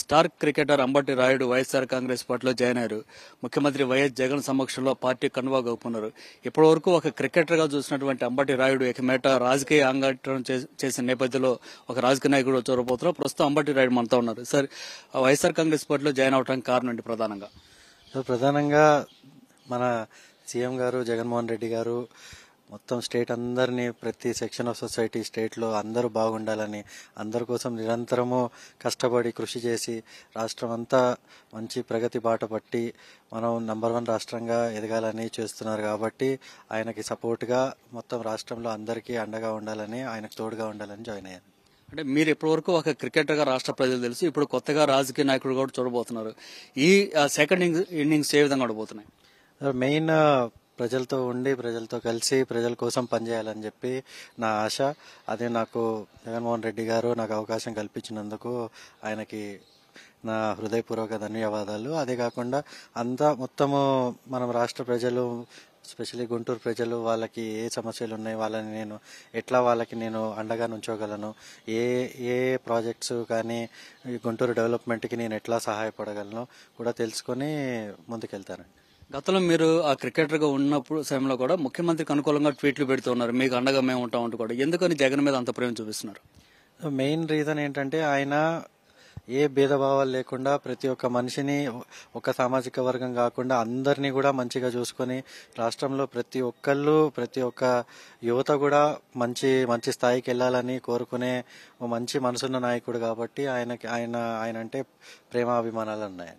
star cricketer Ambati Rayudu YSR Congress పార్టీలో join అయ్యారు ముఖ్యమంత్రి వైఎస్ జగన్ సమక్షంలో పార్టీ కన్వా గౌపున్నారు ఇప్పటి వరకు ఒక క్రికెటర్గా చూసినటువంటి అంబటి రాయుడు మేట రాజకీయ అంగటం చేసిన నేపథ్యంలో ఒక రాజకీయ నాయకుడు చూడబోతున్నారు ప్రస్తుతం అంబటి రాయుడు మనతో ఉన్నారు సార్ వైఎస్ఆర్ కాంగ్రెస్ పార్టీలో జాయిన్ అవడానికి కారణం ఏంటి ప్రధానంగా ప్రధానంగా మన సీఎం గారు జగన్మోహన్ రెడ్డి గారు మొత్తం స్టేట్ అందరినీ ప్రతి సెక్షన్ ఆఫ్ సొసైటీ స్టేట్లో అందరూ బాగుండాలని అందరి కోసం నిరంతరము కష్టపడి కృషి చేసి రాష్ట్రం అంతా మంచి ప్రగతి బాట పట్టి మనం నంబర్ వన్ రాష్ట్రంగా ఎదగాలని చేస్తున్నారు కాబట్టి ఆయనకి సపోర్ట్గా మొత్తం రాష్ట్రంలో అందరికీ అండగా ఉండాలని ఆయనకు తోడుగా ఉండాలని జాయిన్ అయ్యాను అంటే మీరు ఇప్పటివరకు ఒక క్రికెటర్గా రాష్ట్ర ప్రజలు తెలుసు ఇప్పుడు కొత్తగా రాజకీయ నాయకుడు కూడా చూడబోతున్నారు ఈ సెకండ్ ఇన్నింగ్స్ ఏ విధంగా ఆడబోతున్నాయి మెయిన్ ప్రజలతో ఉండి ప్రజలతో కలిసి ప్రజల కోసం పనిచేయాలని చెప్పి నా ఆశ అదే నాకు జగన్మోహన్ రెడ్డి గారు నాకు అవకాశం కల్పించినందుకు ఆయనకి నా హృదయపూర్వక ధన్యవాదాలు అదే కాకుండా అంతా మొత్తము మనం రాష్ట్ర ప్రజలు స్పెషలీ గుంటూరు ప్రజలు వాళ్ళకి ఏ సమస్యలు ఉన్నాయి వాళ్ళని నేను ఎట్లా వాళ్ళకి నేను అండగా నుంచోగలను ఏ ఏ ప్రాజెక్ట్స్ కానీ గుంటూరు డెవలప్మెంట్కి నేను ఎట్లా సహాయపడగలను కూడా తెలుసుకొని ముందుకెళ్తానండి గతంలో మీరు ఆ క్రికెటర్గా ఉన్నప్పుడు సమయంలో కూడా ముఖ్యమంత్రికి అనుకూలంగా ట్వీట్లు పెడుతున్నారు మీకు అండగా మేము ఉంటాం అంటూ కూడా ఎందుకని జగన్ మీద అంత ప్రేమ చూపిస్తున్నారు మెయిన్ రీజన్ ఏంటంటే ఆయన ఏ భేదభావాలు లేకుండా ప్రతి ఒక్క మనిషిని ఒక సామాజిక వర్గం కాకుండా అందరినీ కూడా మంచిగా చూసుకొని రాష్ట్రంలో ప్రతి ఒక్కళ్ళు ప్రతి ఒక్క యువత కూడా మంచి మంచి స్థాయికి వెళ్ళాలని కోరుకునే మంచి మనసున్న నాయకుడు కాబట్టి ఆయనకి ఆయన ఆయన అంటే ప్రేమాభిమానాలు ఉన్నాయి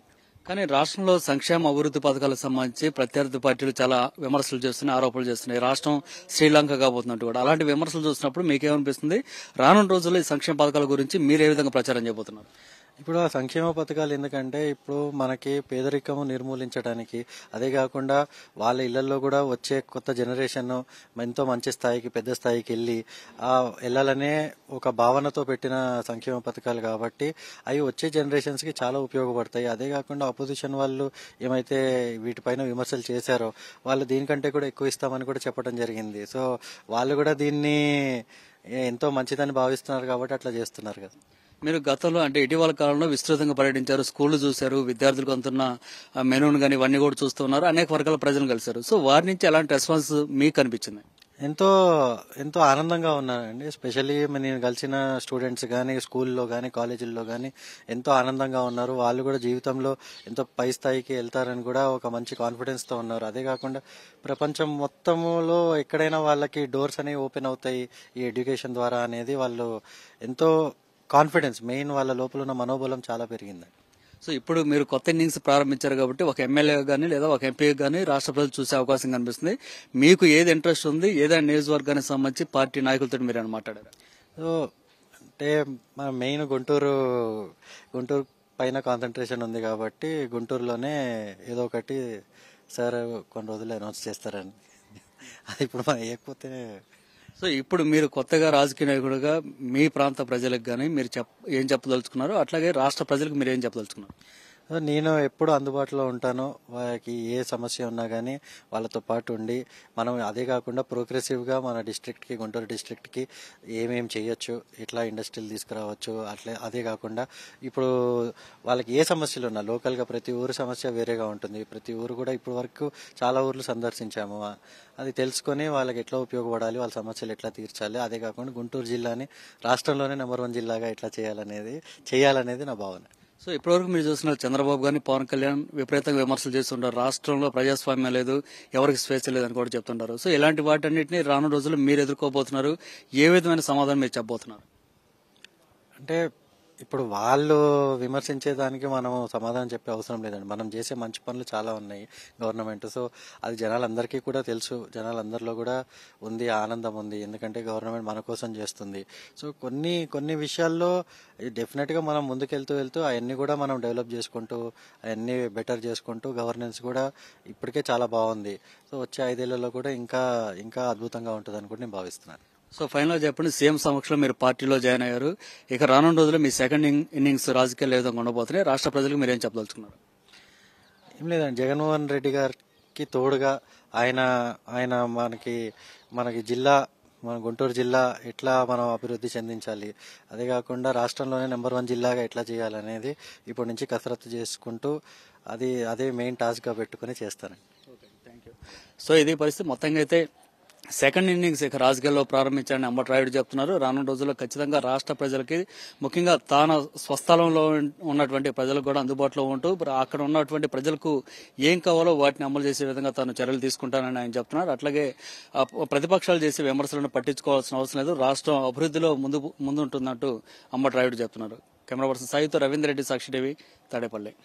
కానీ రాష్ట్రంలో సంక్షేమ అభివృద్ధి పథకాలకు సంబంధించి ప్రత్యర్థి పార్టీలు చాలా విమర్శలు చేస్తున్నాయి ఆరోపణలు చేస్తున్నాయి రాష్ట్రం శ్రీలంక కాబోతున్నట్టు కూడా అలాంటి విమర్శలు చూసినప్పుడు మీకేమనిపిస్తుంది రానున్న రోజుల్లో ఈ సంక్షేమ పథకాల గురించి మీరు ఏ విధంగా ప్రచారం చేయబోతున్నారు ఇప్పుడు ఆ సంక్షేమ పథకాలు ఎందుకంటే ఇప్పుడు మనకి పేదరికం నిర్మూలించడానికి అదే కాకుండా వాళ్ళ ఇళ్లలో కూడా వచ్చే కొత్త జనరేషన్ ఎంతో మంచి స్థాయికి పెద్ద స్థాయికి వెళ్ళి ఆ వెళ్ళాలనే ఒక భావనతో పెట్టిన సంక్షేమ పథకాలు కాబట్టి అవి వచ్చే జనరేషన్స్కి చాలా ఉపయోగపడతాయి అదే కాకుండా అపోజిషన్ వాళ్ళు ఏమైతే వీటిపైన విమర్శలు చేశారో వాళ్ళు దీనికంటే కూడా ఎక్కువ ఇస్తామని కూడా చెప్పడం జరిగింది సో వాళ్ళు కూడా దీన్ని ఎంతో మంచిదని భావిస్తున్నారు కాబట్టి అట్లా చేస్తున్నారు కదా మీరు గతంలో అంటే ఇటీవల కాలంలో విస్తృతంగా పర్యటించారు స్కూళ్లు చూశారు విద్యార్థులకు అంతున్న మెనూను కానీ ఇవన్నీ కూడా చూస్తున్నారు అనేక వర్గాల ప్రజలు కలిశారు సో వారి నుంచి ఎలాంటి రెస్పాన్స్ మీకు కనిపించింది ఎంతో ఎంతో ఆనందంగా ఉన్నారండి ఎస్పెషల్లీ నేను కలిసిన స్టూడెంట్స్ కానీ స్కూల్లో కానీ కాలేజీల్లో కానీ ఎంతో ఆనందంగా ఉన్నారు వాళ్ళు కూడా జీవితంలో ఎంతో పై స్థాయికి వెళ్తారని కూడా ఒక మంచి కాన్ఫిడెన్స్తో ఉన్నారు అదే కాకుండా ప్రపంచం మొత్తములో ఎక్కడైనా వాళ్ళకి డోర్స్ అనేవి ఓపెన్ అవుతాయి ఈ ఎడ్యుకేషన్ ద్వారా అనేది వాళ్ళు ఎంతో కాన్ఫిడెన్స్ మెయిన్ వాళ్ళ లోపల ఉన్న మనోబలం చాలా పెరిగిందండి సో ఇప్పుడు మీరు కొత్త ఇన్నింగ్స్ ప్రారంభించారు కాబట్టి ఒక ఎమ్మెల్యే కానీ లేదా ఒక ఎంపీ కానీ రాష్ట్ర ప్రజలు చూసే అవకాశం కనిపిస్తుంది మీకు ఏది ఇంట్రెస్ట్ ఉంది ఏదైనా నియోజకవర్గానికి సంబంధించి పార్టీ నాయకులతో మీరు ఏమైనా మాట్లాడారు సో అంటే మన మెయిన్ గుంటూరు గుంటూరు పైన కాన్సన్ట్రేషన్ ఉంది కాబట్టి గుంటూరులోనే ఏదో ఒకటి సార్ కొన్ని రోజులు అనౌన్స్ చేస్తారని అది ఇప్పుడు మనం ఏకపోతే సో ఇప్పుడు మీరు కొత్తగా రాజకీయ నాయకుడుగా మీ ప్రాంత ప్రజలకు కానీ మీరు ఏం చెప్పదలుచుకున్నారు అట్లాగే రాష్ట్ర ప్రజలకు మీరు ఏం చెప్పదలుచుకున్నారు నేను ఎప్పుడు అందుబాటులో ఉంటాను వారికి ఏ సమస్య ఉన్నా కానీ వాళ్ళతో పాటు ఉండి మనం అదే కాకుండా ప్రోగ్రెసివ్గా మన డిస్ట్రిక్ట్కి గుంటూరు డిస్ట్రిక్ట్కి ఏమేమి చేయొచ్చు ఎట్లా ఇండస్ట్రీలు తీసుకురావచ్చు అట్లే అదే కాకుండా ఇప్పుడు వాళ్ళకి ఏ సమస్యలు ఉన్నా లోకల్గా ప్రతి ఊరు సమస్య వేరేగా ఉంటుంది ప్రతి ఊరు కూడా ఇప్పటి వరకు చాలా ఊర్లు సందర్శించాము అది తెలుసుకొని వాళ్ళకి ఎట్లా ఉపయోగపడాలి వాళ్ళ సమస్యలు ఎట్లా తీర్చాలి అదే కాకుండా గుంటూరు జిల్లాని రాష్ట్రంలోనే నెంబర్ వన్ జిల్లాగా ఎట్లా చేయాలనేది చేయాలనేది నా భావన సో ఇప్పటివరకు మీరు చూసిన చంద్రబాబు గారిని పవన్ కళ్యాణ్ విపరీతంగా విమర్శలు చేస్తుంటారు రాష్ట్రంలో ప్రజాస్వామ్యం లేదు ఎవరికి స్వేచ్ఛ లేదని కూడా చెప్తుంటారు సో ఇలాంటి వాటన్నిటిని రానున్న రోజుల్లో మీరు ఎదుర్కోబోతున్నారు ఏ విధమైన సమాధానం మీరు చెప్పబోతున్నారు అంటే ఇప్పుడు వాళ్ళు విమర్శించేదానికి మనం సమాధానం చెప్పే అవసరం లేదండి మనం చేసే మంచి పనులు చాలా ఉన్నాయి గవర్నమెంట్ సో అది జనాలందరికీ కూడా తెలుసు జనాలందరిలో కూడా ఉంది ఆనందం ఉంది ఎందుకంటే గవర్నమెంట్ మన కోసం చేస్తుంది సో కొన్ని కొన్ని విషయాల్లో డెఫినెట్గా మనం ముందుకెళ్తూ వెళ్తూ అవన్నీ కూడా మనం డెవలప్ చేసుకుంటూ అవన్నీ బెటర్ చేసుకుంటూ గవర్నెన్స్ కూడా ఇప్పటికే చాలా బాగుంది సో వచ్చే ఐదేళ్లలో కూడా ఇంకా ఇంకా అద్భుతంగా ఉంటుంది అనుకుంటే నేను భావిస్తున్నాను సో గా చెప్పండి సీఎం సమక్షంలో మీరు పార్టీలో జాయిన్ అయ్యారు ఇక రానున్న రోజుల్లో మీ సెకండ్ ఇన్నింగ్స్ రాజకీయాలు ఏ విధంగా ఉండబోతున్నాయి రాష్ట్ర ప్రజలకు ఏం చెప్పదలుచుకున్నారు ఏం లేదండి జగన్మోహన్ రెడ్డి గారికి తోడుగా ఆయన ఆయన మనకి మనకి జిల్లా మన గుంటూరు జిల్లా ఎట్లా మనం అభివృద్ధి చెందించాలి అదే కాకుండా రాష్ట్రంలోనే నెంబర్ వన్ జిల్లాగా ఎట్లా చేయాలనేది ఇప్పటి నుంచి కసరత్తు చేసుకుంటూ అది అదే మెయిన్ టాస్క్గా పెట్టుకుని చేస్తానండి సో ఇదే పరిస్థితి మొత్తంగా అయితే సెకండ్ ఇన్నింగ్స్ ఇక రాజకీయాల్లో ప్రారంభించాలని రాయుడు చెప్తున్నారు రానున్న రోజుల్లో ఖచ్చితంగా రాష్ట్ర ప్రజలకి ముఖ్యంగా తాను స్వస్థలంలో ఉన్నటువంటి ప్రజలకు కూడా అందుబాటులో ఉంటూ అక్కడ ఉన్నటువంటి ప్రజలకు ఏం కావాలో వాటిని అమలు చేసే విధంగా తాను చర్యలు తీసుకుంటానని ఆయన చెప్తున్నారు అట్లాగే ప్రతిపక్షాలు చేసే విమర్శలను పట్టించుకోవాల్సిన అవసరం లేదు రాష్ట్రం అభివృద్ధిలో ముందు ముందుంటుందంటూ రాయుడు చెప్తున్నారు కెమెరా పర్సన్ సాయితో రవీందర్ రెడ్డి సాక్షి టీవీ తాడేపల్లి